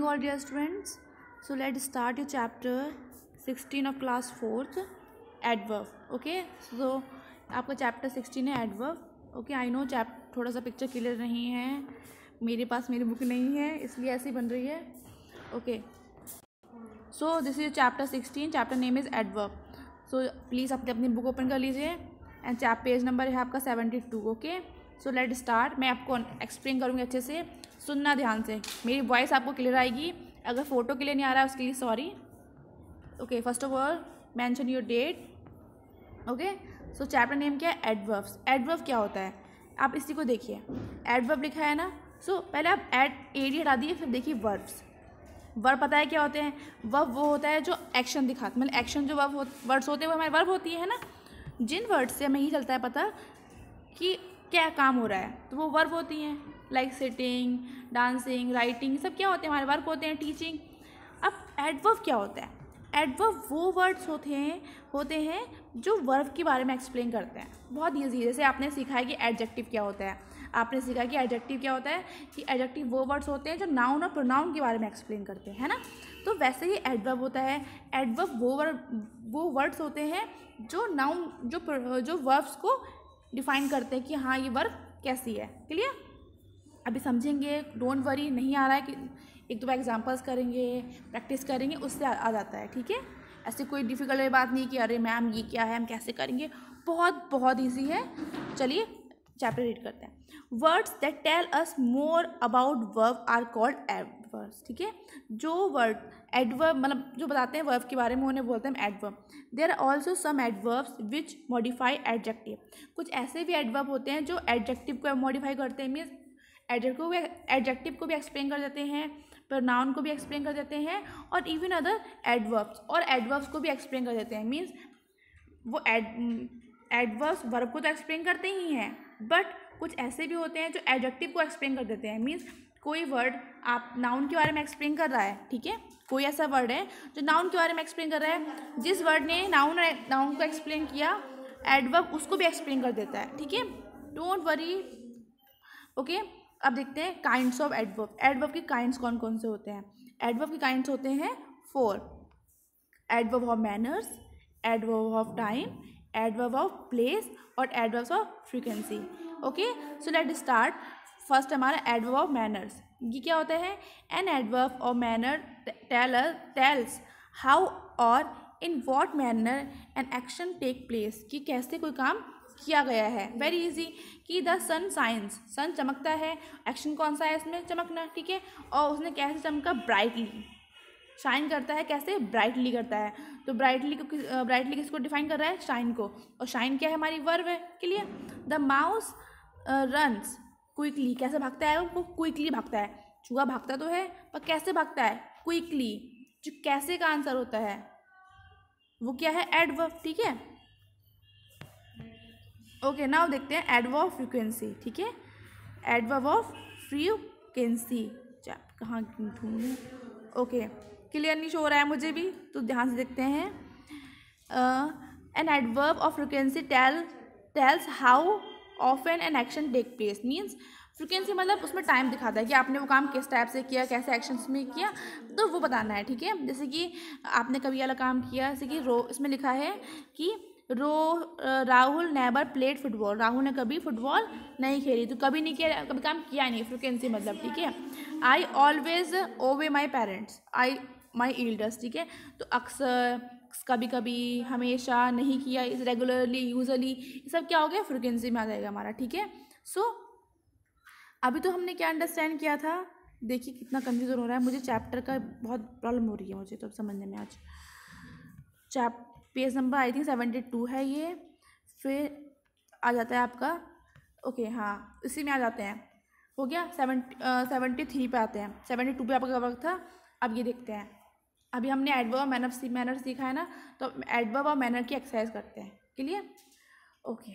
morning all dear students so let's start your chapter 16 of class 4th adverb okay so आपका chapter 16 है adverb okay I know chap थोड़ा सा picture clear नहीं है मेरे पास मेरी book नहीं है इसलिए ऐसी बन रही है okay so this is chapter 16 chapter name is adverb so please अपने अपनी book open कर लीजिए एंड चैप पेज नंबर है आपका seventy two okay so let start मैं आपको एक्सप्लेन करूँगी अच्छे से सुनना ध्यान से मेरी वॉइस आपको क्लियर आएगी अगर फ़ोटो के लिए नहीं आ रहा है उसके लिए sorry okay first of all mention your date okay so chapter name क्या है एडवर्ब्स एडवर्ब क्या होता है आप इसी को देखिए एडवर्ब लिखा है ना सो so, पहले आप एड एडी हटा दिए फिर देखिए वर्ब्स वर्ब पता है क्या होते हैं वर्ब वो होता है जो एक्शन दिखाते मतलब एक्शन जो वर्ब वर्ड्स होते हैं वो हमारे वर्ब होती है ना जिन वर्ड्स से हमें ये चलता है पता कि क्या काम हो रहा है तो वो वर्ब होती हैं लाइक सिटिंग डांसिंग राइटिंग सब क्या होते हैं हमारे वर्क होते हैं टीचिंग अब एडवर्व क्या होता है एडवर्व वो वर्ड्स होते हैं होते हैं जो वर्व के बारे में एक्सप्लेन करते हैं बहुत ईजी जैसे आपने सीखा है कि एडजेक्टिव क्या होता है आपने सीखा कि एडजेक्टिव क्या होता है कि एडजेक्टिव वो वर्ड्स होते हैं जो नाउन और प्रोनाउन के बारे में एक्सप्लेन करते हैं है ना तो वैसे ही एडवर्ब होता है एडवर्ब वो वर्ड वो वर्ड्स होते हैं जो नाउन जो जो वर्ब्स को डिफाइन करते हैं कि हाँ ये वर्ब कैसी है क्लियर अभी समझेंगे डोंट वरी नहीं आ रहा है कि एक दो बार एग्जाम्पल्स करेंगे प्रैक्टिस करेंगे उससे आ, आ जाता है ठीक है ऐसे कोई डिफ़िकल्ट बात नहीं कि अरे मैम ये क्या है हम कैसे करेंगे बहुत बहुत ईजी है चलिए चैप्टर रीड करते हैं words that tell us more about verb are called adverbs ठीक है जो वर्ड एडवर्ब मतलब जो बताते हैं वर्ब के बारे में उन्हें बोलते हैं adverb there are also some adverbs which modify adjective कुछ ऐसे भी एडवर्ब होते हैं जो एडजेक्टिव को मॉडिफाई करते हैं मीन्स एडजेक्ट को भी एडजेक्टिव को भी एक्सप्लेन कर देते हैं प्रोनाउन को भी एक्सप्लेन कर देते हैं और इवन अदर एडवर्ब्स और एडवर्ब्स को भी एक्सप्लेन कर देते हैं मीन्स वो एड एडवर्ब्स वर्ब को तो एक्सप्लेन करते ही हैं बट कुछ ऐसे भी होते हैं जो एडजेक्टिव को एक्सप्लेन कर देते हैं मीन्स कोई वर्ड आप नाउन के बारे में एक्सप्लेन कर रहा है ठीक है कोई ऐसा वर्ड है जो नाउन के बारे में एक्सप्लेन कर रहा है जिस वर्ड ने नाउन नाउन को एक्सप्लेन किया एडवर्ब उसको भी एक्सप्लेन कर देता है ठीक है डोंट वरी ओके अब देखते हैं काइंड्स ऑफ एडवर्ब एडवर्ब के काइंड्स कौन कौन से होते हैं एडवर्ब के काइंड्स होते हैं four adverb of manners adverb of time adverb of place और adverb of frequency okay so let start first हमारा एडवर्ब ऑफ मैनर्स ये क्या होता है an adverb of manner teller tells how और in what manner an action take place कि कैसे कोई काम किया गया है वेरी हम्म। इजी कि द सन साइंस सन चमकता है एक्शन कौन सा है इसमें चमकना ठीक है और उसने कैसे चमका ब्राइटली शाइन करता है कैसे ब्राइटली करता है तो ब्राइटली को ब्राइटली किसको डिफाइन कर रहा है शाइन को और शाइन क्या है हमारी वर्व है clear the mouse runs quickly कैसे भागता है वो क्विकली भागता है चूहा भागता तो है पर कैसे भागता है क्विकली जो कैसे का आंसर होता है वो क्या है एडवर्ब ठीक है ओके नाउ देखते हैं एडव ऑफ फ्रिक्वेंसी ठीक है एडव ऑफ फ्रीक्वेंसी कहाँ ढूंढूँ ओके क्लियर नहीं शो हो रहा है मुझे भी तो ध्यान से देखते हैं an adverb of frequency tell tells how often an action take place means frequency मतलब उसमें टाइम दिखाता है कि आपने वो काम किस टाइप से किया कैसे एक्शन में किया तो वो बताना है ठीक है जैसे कि आपने कभी वाला काम किया जैसे कि रो इसमें लिखा है कि रो Rahul never played football Rahul ने कभी फुटबॉल नहीं खेली तो कभी नहीं किया कभी काम किया नहीं फ्रिक्वेंसी मतलब ठीक है I always ओवे my parents I माई इल्डर्स ठीक है तो अक्सर कभी कभी हमेशा नहीं किया इस रेगुलरली यूजली ये सब क्या हो गया फ्रिक्वेंसी में आ जाएगा हमारा ठीक है सो अभी तो हमने क्या अंडरस्टैंड किया था देखिए कितना कन्फ्यूज़न हो रहा है मुझे चैप्टर का बहुत प्रॉब्लम हो रही है मुझे तो समझने में आज chap page number I think seventy two है ये फिर आ जाता है आपका ओके हाँ इसी में आ जाते हैं हो गया सेवेंटी सेवेंटी थ्री पर आते हैं सेवेंटी टू पर आपका वर्क था अब ये देखते हैं अभी हमने एडवर्ब और मैनर सी मैनर सीखा है ना तो एडवर्ब और मैनर की एक्सरसाइज करते हैं क्लियर ओके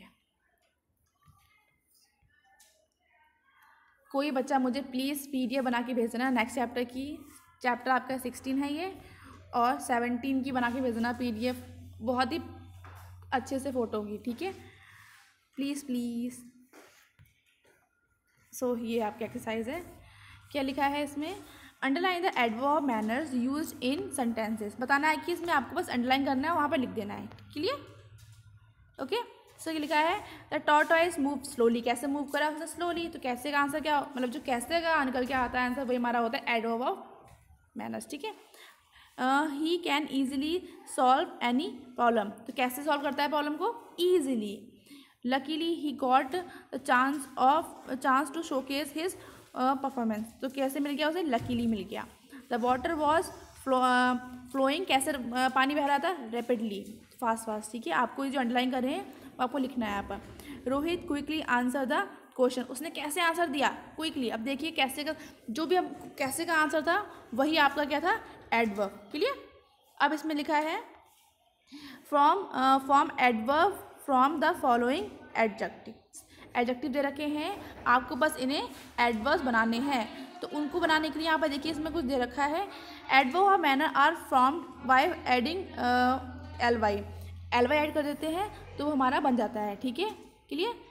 कोई बच्चा मुझे प्लीज़ एफ बना के भेज देना नेक्स्ट चैप्टर की चैप्टर आपका सिक्सटीन है ये और सेवनटीन की बना के भेजना एफ बहुत ही अच्छे से फ़ोटो होगी ठीक है प्लीज़ प्लीज़ सो ये आपकी एक्सरसाइज है क्या लिखा है इसमें अंडरलाइन द एडवॉ मैनर्स यूज इन सेंटेंसेस बताना है कि इसमें आपको बस अंडरलाइन करना है वहाँ पर लिख देना है क्लियर ओके सो ये लिखा है द टॉर्टॉइज मूव स्लोली कैसे मूव करा उसने स्लोली तो कैसे का आंसर क्या मतलब जो कैसे का आंसर क्या आता है आंसर वही हमारा होता है एडवॉ मैनर्स ठीक है he can easily solve any problem तो कैसे सॉल्व करता है प्रॉब्लम को easily luckily he got chance of chance to showcase his performance तो कैसे मिल गया उसे लकीली मिल गया द वॉटर वॉज फ्लोइंग कैसे uh, पानी बह रहा था रेपिडली फास्ट फास्ट ठीक है आपको ये जो अंडरलाइन कर रहे हैं आपको लिखना है यहाँ पर Rohit quickly answer the question उसने कैसे आंसर दिया क्विकली अब देखिए कैसे का जो भी अब कैसे का आंसर था वही आपका क्या था एडवर्ब क्लियर अब इसमें लिखा है from from adverb from the following adjective adjective दे रखे हैं आपको बस इन्हें एडवर्स बनाने हैं तो उनको बनाने के लिए यहाँ पर देखिए इसमें कुछ दे रखा है एडवर्ब और manner are from by adding L Y L Y add कर देते हैं तो हमारा बन जाता है ठीक है क्लियर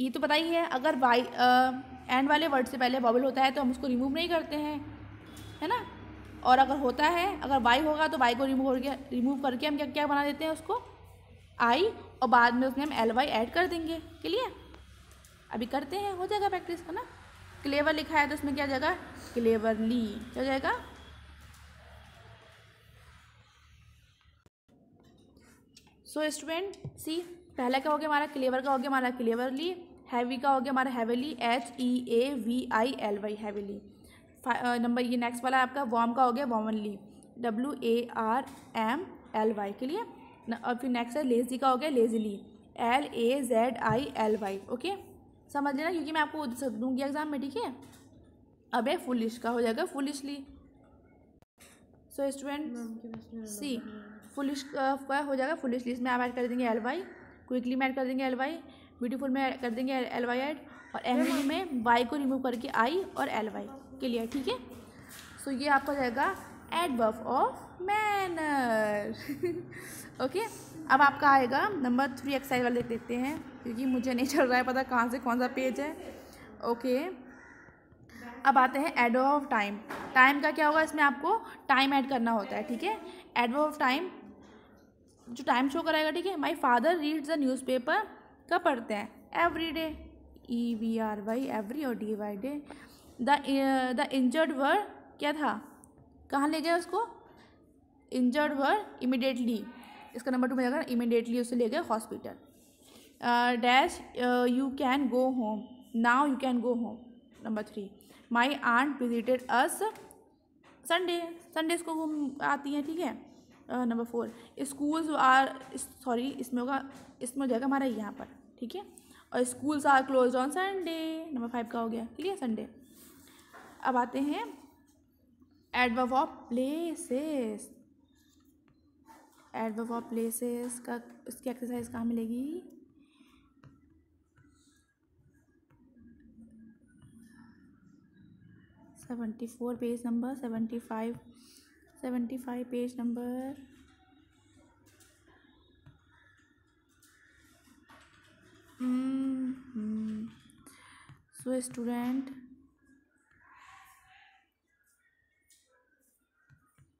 ये तो पता ही है अगर वाई एंड वाले वर्ड से पहले बॉबल होता है तो हम उसको रिमूव नहीं करते हैं है ना और अगर होता है अगर वाई होगा तो वाई को रिमूव करके रिमूव करके हम क्या क्या बना देते हैं उसको आई और बाद में उसमें हम एल वाई ऐड कर देंगे क्लियर अभी करते हैं हो जाएगा प्रैक्टिस है ना क्लेवर लिखा है तो उसमें क्या जाएगा क्लेवरली क्या हो जाएगा सो स्टूडेंट सी पहला क्या हो गया हमारा क्लेवर का हो गया हमारा क्लेवरली हैवी का हो गया हमारा heavily H E A V I L Y heavily number ये नेक्स्ट वाला आपका वॉम का हो गया warmly W A R M L Y के लिए और फिर नेक्स्ट है लेजी का हो गया lazily L A Z I L Y okay समझ लेना क्योंकि मैं आपको दूंगी एग्जाम में ठीक है अब है फुलिश का हो जाएगा foolishly so student see foolish का हो जाएगा फुलिशली इसमें आप ऐड कर देंगे एल वाई क्विकली में ऐड कर देंगे एल वाई ब्यूटीफुल में कर देंगे एल वाई ऐड और एम में वाई को रिमूव करके आई और एल वाई के लिए ठीक है सो ये आपका adverb of manner okay अब आपका आएगा नंबर थ्री एक्सरसाइज वाले देख देखते हैं क्योंकि मुझे नहीं चल रहा है पता कहाँ से कौन सा पेज है ओके okay. अब आते हैं एडो ऑफ टाइम टाइम का क्या होगा इसमें आपको टाइम ऐड करना होता है ठीक है एडो ऑफ टाइम जो टाइम शो कराएगा ठीक है my father reads the newspaper कब पढ़ते हैं every day E V R Y every और D Y day the injured bird क्या था कहाँ ले गया उसको इंजर्ड वर्ड इमिडिएटली इसका नंबर टू मिलेगा इमिडिएटली उसे ले गए hospital dash you can go home now you can go home number three my aunt visited us Sunday Sunday इसको घूम आती हैं ठीक है number four schools are sorry इसमें होगा इसमें हो जाएगा हमारा यहाँ पर ठीक है और schools are close on Sunday number five का हो गया ठीक है संडे अब आते हैं एडव ऑफ प्लेसेस एडव ऑफ प्लेसेस का उसकी एक्सरसाइज कहाँ मिलेगी seventy four page number seventy five seventy five page number so student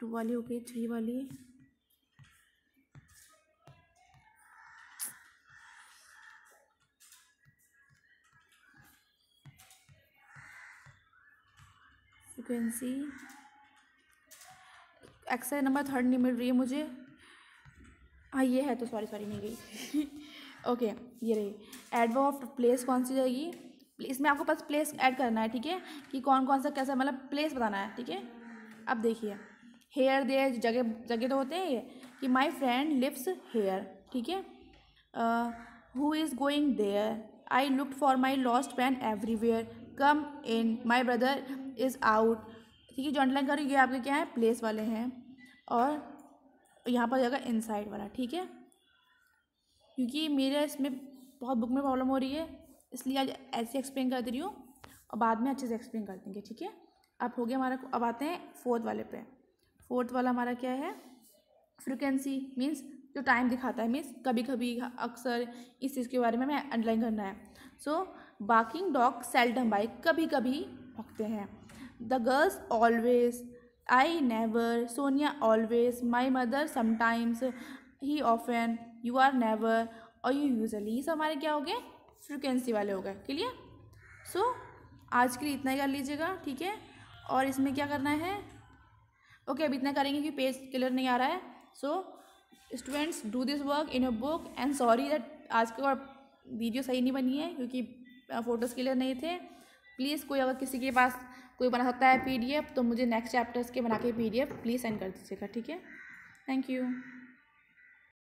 to वाली हो गई थ्री वाली you है नंबर थर्ड नहीं मिल रही है मुझे हाँ ये है तो सॉरी सॉरी नहीं गई ओके ये रही एडवर्ब ऑफ प्लेस कौन सी जाएगी इसमें आपको बस प्लेस ऐड करना है ठीक है कि कौन कौन सा कैसा मतलब प्लेस बताना है ठीक है अब देखिए हेयर देयर जगह जगह तो होते हैं ये कि माई फ्रेंड लिव्स हेयर ठीक है who is going there I look for my lost pen everywhere come in my brother is out ठीक है जॉन्टलाइन लाइन ये आपके क्या है प्लेस वाले हैं और यहाँ पर जाएगा इनसाइड वाला ठीक है क्योंकि मेरे इसमें बहुत बुक में प्रॉब्लम हो रही है इसलिए आज ऐसे एक्सप्लेन कर दे रही हूँ और बाद में अच्छे से एक्सप्लेन कर देंगे ठीक है अब हो गया हमारा अब आते हैं फोर्थ वाले पे फोर्थ वाला हमारा क्या है फ्रिक्वेंसी मीन्स जो टाइम दिखाता है मीन्स कभी कभी अक्सर इस चीज़ के बारे में हमें अंडरलाइन करना है so barking dog seldom bite कभी कभी भगते हैं the girls always I never, Sonia always, my mother sometimes, he often, you are never और यू यूजली सब हमारे क्या हो गए फ्रिक्वेंसी वाले हो गए क्लियर सो so, आज के लिए इतना ही कर लीजिएगा ठीक है और इसमें क्या करना है ओके okay, अब इतना करेंगे कि पेज क्लियर नहीं आ रहा है so students do this work in your book and sorry that आज के और वीडियो सही नहीं बनी है क्योंकि फ़ोटोज़ क्लियर नहीं थे प्लीज़ कोई अगर किसी के पास कोई बना सकता है पीडीएफ तो मुझे नेक्स्ट चैप्टर्स के बना के पीडीएफ प्लीज़ सेंड कर दीजिएगा ठीक है थैंक यू